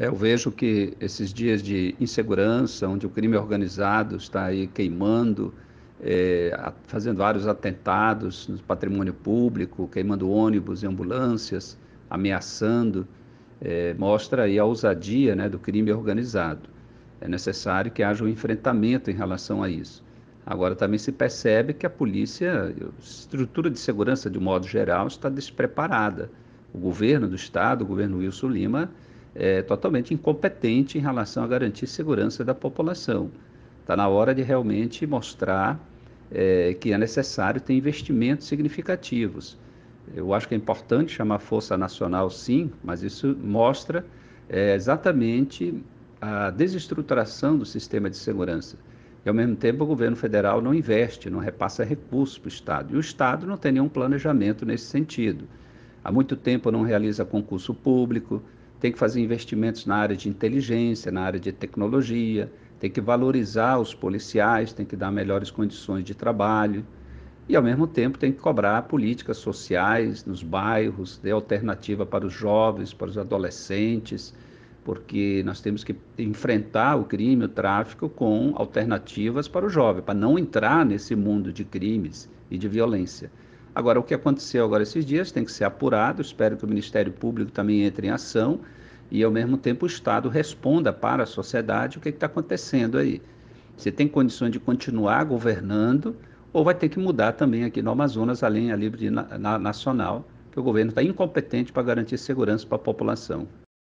É, eu vejo que esses dias de insegurança, onde o crime organizado está aí queimando, é, fazendo vários atentados no patrimônio público, queimando ônibus e ambulâncias, ameaçando, é, mostra aí a ousadia né, do crime organizado. É necessário que haja um enfrentamento em relação a isso. Agora também se percebe que a polícia, a estrutura de segurança de modo geral, está despreparada. O governo do estado, o governo Wilson Lima, é, totalmente incompetente em relação a garantir segurança da população. Está na hora de realmente mostrar é, que é necessário ter investimentos significativos. Eu acho que é importante chamar força nacional, sim, mas isso mostra é, exatamente a desestruturação do sistema de segurança. E, ao mesmo tempo, o governo federal não investe, não repassa recursos para o Estado. E o Estado não tem nenhum planejamento nesse sentido. Há muito tempo não realiza concurso público, tem que fazer investimentos na área de inteligência, na área de tecnologia, tem que valorizar os policiais, tem que dar melhores condições de trabalho e, ao mesmo tempo, tem que cobrar políticas sociais nos bairros, ter alternativa para os jovens, para os adolescentes, porque nós temos que enfrentar o crime, o tráfico, com alternativas para o jovem, para não entrar nesse mundo de crimes e de violência. Agora, o que aconteceu agora esses dias tem que ser apurado, espero que o Ministério Público também entre em ação e, ao mesmo tempo, o Estado responda para a sociedade o que é está acontecendo aí. Você tem condições de continuar governando ou vai ter que mudar também aqui no Amazonas, além a livre na, na, nacional, que o governo está incompetente para garantir segurança para a população.